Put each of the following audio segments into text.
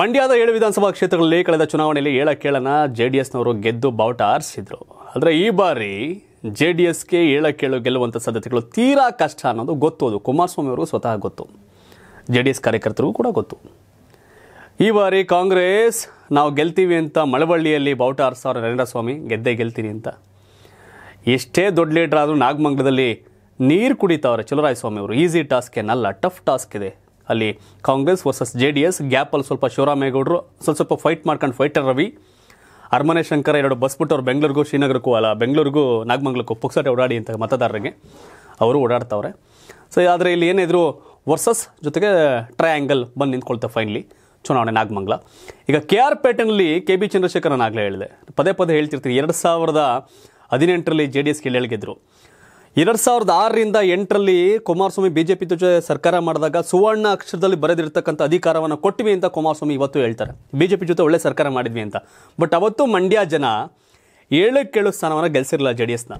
ಮಂಡ್ಯದ ಏಳು ವಿಧಾನಸಭಾ ಕ್ಷೇತ್ರಗಳಲ್ಲಿ ಕಳೆದ ಚುನಾವಣೆಯಲ್ಲಿ ಏಳ ಕೇಳನ ಜೆ ಡಿ ಎಸ್ನವರು ಗೆದ್ದು ಬಾವುಟ ಆರಿಸಿದ್ರು ಆದರೆ ಈ ಬಾರಿ ಜೆ ಡಿ ಎಸ್ಗೆ ಕೇಳು ಗೆಲ್ಲುವಂಥ ಸಾಧ್ಯತೆಗಳು ತೀರಾ ಕಷ್ಟ ಅನ್ನೋದು ಗೊತ್ತು ಅದು ಕುಮಾರಸ್ವಾಮಿ ಅವ್ರಿಗೂ ಸ್ವತಃ ಗೊತ್ತು ಜೆ ಡಿ ಎಸ್ ಕಾರ್ಯಕರ್ತರಿಗೂ ಕೂಡ ಗೊತ್ತು ಈ ಬಾರಿ ಕಾಂಗ್ರೆಸ್ ನಾವು ಗೆಲ್ತೀವಿ ಅಂತ ಮಳವಳ್ಳಿಯಲ್ಲಿ ಬಾವುಟ ಆರಿಸೋರು ನರೇಂದ್ರ ಸ್ವಾಮಿ ಗೆದ್ದೇ ಗೆಲ್ತೀನಿ ಅಂತ ಎಷ್ಟೇ ದೊಡ್ಡ ಲೀಡ್ರ್ ಆದರೂ ನಾಗಮಂಗಲದಲ್ಲಿ ನೀರು ಕುಡಿತಾವ್ರೆ ಚಲುವರಾಯ ಸ್ವಾಮಿ ಅವರು ಈಸಿ ಟಾಸ್ಕ್ ಏನಲ್ಲ ಟಫ್ ಟಾಸ್ಕ್ ಇದೆ ಅಲ್ಲಿ Congress versus J D S ಗ್ಯಾಪಲ್ಲಿ ಸ್ವಲ್ಪ ಶಿವರಾಮೇಗೌಡರು ಸ್ವಲ್ಪ ಸ್ವಲ್ಪ ಫೈಟ್ ಮಾಡ್ಕೊಂಡು ಫೈಟರ್ ರವಿ ಅರಮನೆ ಶಂಕರ ಎರಡು ಬಸ್ ಬಿಟ್ಟು ಅವ್ರು ಬೆಂಗಳೂರಿಗೂ ಶ್ರೀನಗರಕ್ಕೂ ಅಲ್ಲ ಬೆಂಗಳೂರಿಗೂ ನಾಗಮಂಗ್ಲಕ್ಕೂ ಪುಕ್ಸಟೆ ಓಡಾಡಿ ಅಂತ ಮತದಾರರಿಗೆ ಅವರು ಓಡಾಡ್ತವ್ರೆ ಸೊ ಆದರೆ ಇಲ್ಲಿ ಏನಿದ್ರು ವರ್ಸಸ್ ಜೊತೆಗೆ ಟ್ರಯಾಂಗಲ್ ಬಂದು ನಿಂತ್ಕೊಳ್ತೆ ಫೈನಲಿ ಚುನಾವಣೆ ನಾಗಮಂಗ್ಲ ಈಗ ಕೆ ಆರ್ ಪೇಟೆನಲ್ಲಿ ಕೆ ಬಿ ಚಂದ್ರಶೇಖರ್ ಹೇಳಿದೆ ಪದೇ ಪದೇ ಹೇಳ್ತಿರ್ತೀನಿ ಎರಡು ಸಾವಿರದ ಹದಿನೆಂಟರಲ್ಲಿ ಜೆ ಡಿ ಎಸ್ ಎರಡ್ ಸಾವಿರದ ಆರರಿಂದ ಎಂಟರಲ್ಲಿ ಕುಮಾರಸ್ವಾಮಿ ಬಿಜೆಪಿ ಜೊತೆ ಸರ್ಕಾರ ಮಾಡಿದಾಗ ಸುವರ್ಣ ಅಕ್ಷರದಲ್ಲಿ ಬರೆದಿರ್ತಕ್ಕಂಥ ಅಧಿಕಾರವನ್ನು ಕೊಟ್ಟಿವಿ ಅಂತ ಕುಮಾರಸ್ವಾಮಿ ಇವತ್ತು ಹೇಳ್ತಾರೆ ಬಿಜೆಪಿ ಜೊತೆ ಒಳ್ಳೆ ಸರ್ಕಾರ ಮಾಡಿದ್ವಿ ಅಂತ ಬಟ್ ಅವತ್ತು ಮಂಡ್ಯ ಜನ ಏಳಕ್ಕೇಳು ಸ್ಥಾನವನ್ನು ಗೆಲ್ಲಿಸಿರಲಿಲ್ಲ ಜೆ ಡಿ ಎಸ್ನ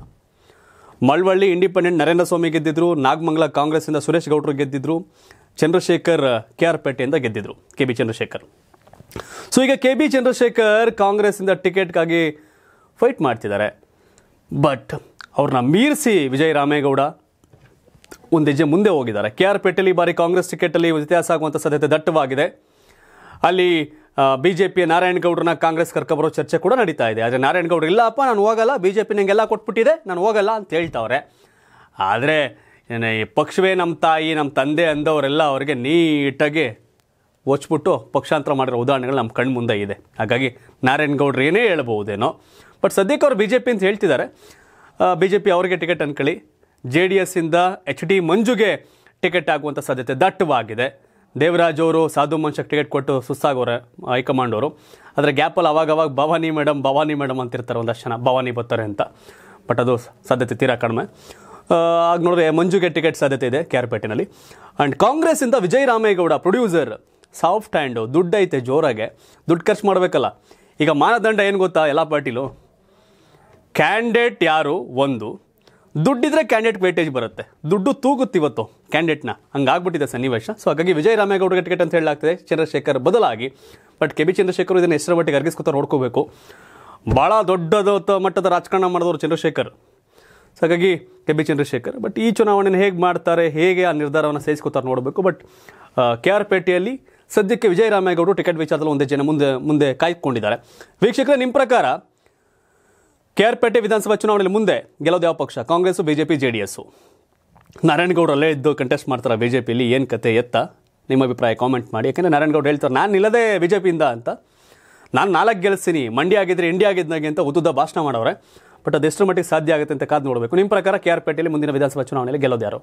ಮಳವಳ್ಳಿ ಇಂಡಿಪೆಂಡೆಂಟ್ ನರೇಂದ್ರ ಸ್ವಾಮಿ ಗೆದ್ದಿದ್ರು ನಾಗಮಂಗಲ ಕಾಂಗ್ರೆಸ್ನಿಂದ ಸುರೇಶ್ ಗೌಡರು ಗೆದ್ದಿದ್ರು ಚಂದ್ರಶೇಖರ್ ಕೆ ಆರ್ ಪೇಟೆಯಿಂದ ಗೆದ್ದಿದ್ರು ಕೆ ಬಿ ಚಂದ್ರಶೇಖರ್ ಸೊ ಈಗ ಕೆ ಬಿ ಚಂದ್ರಶೇಖರ್ ಕಾಂಗ್ರೆಸ್ಸಿಂದ ಟಿಕೆಟ್ಗಾಗಿ ಫೈಟ್ ಮಾಡ್ತಿದ್ದಾರೆ ಬಟ್ ಅವ್ರನ್ನ ಮೀರಿಸಿ ವಿಜಯ್ ರಾಮೇಗೌಡ ಒಂದು ಹೆಜ್ಜೆ ಮುಂದೆ ಹೋಗಿದ್ದಾರೆ ಕೆ ಆರ್ ಪೇಟೆಯಲ್ಲಿ ಬಾರಿ ಕಾಂಗ್ರೆಸ್ ಟಿಕೆಟಲ್ಲಿ ಇತಿಹಾಸ ಆಗುವಂಥ ಸಾಧ್ಯತೆ ದಟ್ಟವಾಗಿದೆ ಅಲ್ಲಿ ಬಿ ಜೆ ಪಿಯ ನಾರಾಯಣಗೌಡರನ್ನ ಕಾಂಗ್ರೆಸ್ ಕರ್ಕೊಬರೋ ಚರ್ಚೆ ಕೂಡ ನಡೀತಾ ಇದೆ ಆದರೆ ನಾರಾಯಣಗೌಡರು ಇಲ್ಲಪ್ಪ ನಾನು ಹೋಗಲ್ಲ ಬಿ ಜೆ ಪಿ ಕೊಟ್ಬಿಟ್ಟಿದೆ ನಾನು ಹೋಗಲ್ಲ ಅಂತ ಹೇಳ್ತಾವ್ರೆ ಆದರೆ ಈ ಪಕ್ಷವೇ ನಮ್ಮ ತಾಯಿ ನಮ್ಮ ತಂದೆ ಅಂದವರೆಲ್ಲ ಅವರಿಗೆ ನೀಟಾಗಿ ಒಚ್ಬಿಟ್ಟು ಪಕ್ಷಾಂತರ ಮಾಡಿರೋ ಉದಾಹರಣೆಗಳು ನಮ್ಮ ಕಣ್ಮುಂದೆ ಇದೆ ಹಾಗಾಗಿ ನಾರಾಯಣಗೌಡರು ಏನೇ ಹೇಳ್ಬೋದೇನೋ ಬಟ್ ಸದ್ಯಕ್ಕೆ ಅವ್ರು ಬಿ ಜೆ ಪಿ ಅಂತ ಹೇಳ್ತಿದ್ದಾರೆ ಬಿ ಜೆ ಪಿ ಅವರಿಗೆ ಟಿಕೆಟ್ ಅನ್ಕೊಳ್ಳಿ ಜೆ ಡಿ ಇಂದ ಎಚ್ ಡಿ ಮಂಜುಗೆ ಟಿಕೆಟ್ ಆಗುವಂಥ ಸಾಧ್ಯತೆ ದಟ್ಟವಾಗಿದೆ ದೇವರಾಜ್ ಅವರು ಸಾಧು ಮನುಷ್ಯಕ್ಕೆ ಟಿಕೆಟ್ ಕೊಟ್ಟು ಸುಸ್ತಾಗೋರೆ ಹೈಕಮಾಂಡ್ ಅವರು ಆದರೆ ಗ್ಯಾಪಲ್ಲಿ ಅವಾಗವಾಗ ಭವಾನಿ ಮೇಡಮ್ ಭವಾನಿ ಮೇಡಮ್ ಅಂತಿರ್ತಾರೆ ಒಂದಷ್ಟು ಜನ ಭವಾನಿ ಬರ್ತಾರೆ ಅಂತ ಬಟ್ ಅದು ಸಾಧ್ಯತೆ ತೀರಾ ಕಡಿಮೆ ಆಗ ನೋಡಿದ್ರೆ ಮಂಜುಗೆ ಟಿಕೆಟ್ ಸಾಧ್ಯತೆ ಇದೆ ಕೆ ಆರ್ ಪೇಟೆನಲ್ಲಿ ಆ್ಯಂಡ್ ಕಾಂಗ್ರೆಸ್ಸಿಂದ Vijay Ramegowda producer soft hand ದುಡ್ಡೈತೆ ಐತೆ ಜೋರಾಗೆ ದುಡ್ಡು ಖರ್ಚು ಮಾಡಬೇಕಲ್ಲ ಈಗ ಮಾನದಂಡ ಏನು ಗೊತ್ತಾ ಎಲ್ಲ ಪಾರ್ಟಿಲು ಕ್ಯಾಂಡಿಡೇಟ್ ಯಾರು ಒಂದು ದುಡ್ಡಿದ್ರೆ ಕ್ಯಾಂಡಿಡೇಟ್ ವೇಟೇಜ್ ಬರುತ್ತೆ ದುಡ್ಡು ತೂಗುತ್ತೆ ಇವತ್ತು ಕ್ಯಾಂಡಿಡೇಟ್ನ ಹಂಗಾಗ್ಬಿಟ್ಟಿದೆ ಸನ್ನಿವೇಶ ಸೊ ಹಾಗಾಗಿ ವಿಜಯ ರಾಮೇಗೌಡರಿಗೆ ಟಿಕೆಟ್ ಅಂತ ಹೇಳಲಾಗ್ತದೆ ಚಂದ್ರಶೇಖರ್ ಬದಲಾಗಿ ಬಟ್ ಕೆ ಬಿ ಚಂದ್ರಶೇಖರ್ ಇದನ್ನು ಹೆಸರು ಮಟ್ಟಿಗೆ ಅರ್ಗಿಸ್ಕೊತ ನೋಡ್ಕೋಬೇಕು ಭಾಳ ದೊಡ್ಡದ ಮಟ್ಟದ ರಾಜಕಾರಣ ಮಾಡಿದವರು ಚಂದ್ರಶೇಖರ್ ಸೊ ಹಾಗಾಗಿ ಕೆ ಬಿ ಚಂದ್ರಶೇಖರ್ ಬಟ್ ಈ ಚುನಾವಣೆಯನ್ನು ಹೇಗೆ ಮಾಡ್ತಾರೆ ಹೇಗೆ ಆ ನಿರ್ಧಾರವನ್ನು ಸೇರಿಸ್ಕೋತಾರೆ ನೋಡಬೇಕು ಬಟ್ ಕೆ ಆರ್ ಪೇಟೆಯಲ್ಲಿ ಸದ್ಯಕ್ಕೆ ವಿಜಯ ರಾಮೇಗೌಡರು ಟಿಕೆಟ್ ವಿಚಾರದಲ್ಲಿ ಒಂದೇ ಜನ ಮುಂದೆ ಮುಂದೆ ಕಾಯ್ಕೊಂಡಿದ್ದಾರೆ ವೀಕ್ಷಕರ ನಿಮ್ಮ ಪ್ರಕಾರ ಕೆಆರ್ಪೇಟೆ ವಿಧಾನಸಭಾ ಚುನಾವಣೆಯಲ್ಲಿ ಮುಂದೆ ಗೆಲ್ಲೋದು ಯಾವ ಪಕ್ಷ ಕಾಂಗ್ರೆಸ್ ಬಿಜೆಪಿ ಡಿ ಎಸ್ ನಾರಾಯಣಗೌಡರಲ್ಲೇ ಇದ್ದು ಕಂಟೆಸ್ಟ್ ಮಾಡ್ತಾರೆ ಬಿಜೆಪಿಯಲ್ಲಿ ಏನು ಕತೆ ಎತ್ತ ನಿಮ್ಮ ಅಭಿಪ್ರಾಯ ಕಾಮೆಂಟ್ ಮಾಡಿ ಯಾಕೆಂದರೆ ನಾರಾಯಣಗೌಡ ಹೇಳ್ತಾರೆ ನಾನು ಇಲ್ಲದೆ ಬಿಜೆಪಿಯಿಂದ ಅಂತ ನಾನು ನಾಲ್ಕು ಗೆಲ್ಲಿಸ್ತೀನಿ ಮಂಡ್ಯ ಆಗಿದ್ರೆ ಇಂಡಿಯಾ ಆಗಿದ್ದಾಗೆ ಅಂತ ಉದ್ದ ಭಾಷಣ ಮಾಡೋವ್ರೆ ಬಟ್ ಎಷ್ಟು ಮಟ್ಟಿಗೆ ಸಾಧ್ಯ ಆಗುತ್ತೆ ಅಂತ ಕಾದು ನೋಡಬೇಕು ನಿಮ್ಮ ಪ್ರಕಾರ ಕೆ ಆರ್ ಪೇಟೆಯಲ್ಲಿ ಮುಂದಿನ ವಿಧಾನಸಭಾ ಚುನಾವಣೆಯಲ್ಲಿ ಗೆಲ್ಲೋದು ಯಾರು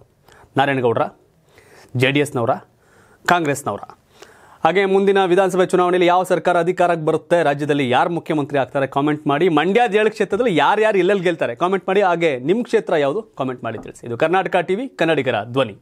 ನಾರಾಯಣಗೌಡ್ರ ಜೆ ಡಿ ಎಸ್ನವರ ಕಾಂಗ್ರೆಸ್ನವರ ಹಾಗೆ ಮುಂದಿನ ವಿಧಾನಸಭೆ ಚುನಾವಣೆಯಲ್ಲಿ ಯಾವ ಸರ್ಕಾರ ಅಧಿಕಾರಕ್ಕೆ ಬರುತ್ತೆ ರಾಜ್ಯದಲ್ಲಿ ಯಾರು ಮುಖ್ಯಮಂತ್ರಿ ಆಗ್ತಾರೆ ಕಾಮೆಂಟ್ ಮಾಡಿ ಮಂಡ್ಯ ಜೇಳು ಕ್ಷೇತ್ರದಲ್ಲಿ ಯಾರ್ಯಾರು ಎಲ್ಲೆಲ್ಲಿ ಗೆಲ್ತಾರೆ ಕಾಮೆಂಟ್ ಮಾಡಿ ಹಾಗೆ ನಿಮ್ಮ ಕ್ಷೇತ್ರ ಯಾವುದು ಕಾಮೆಂಟ್ ಮಾಡಿ ತಿಳಿಸಿ ಇದು ಕರ್ನಾಟಕ ಟಿವಿ ಕನ್ನಡಿಗರ ಧ್ವನಿ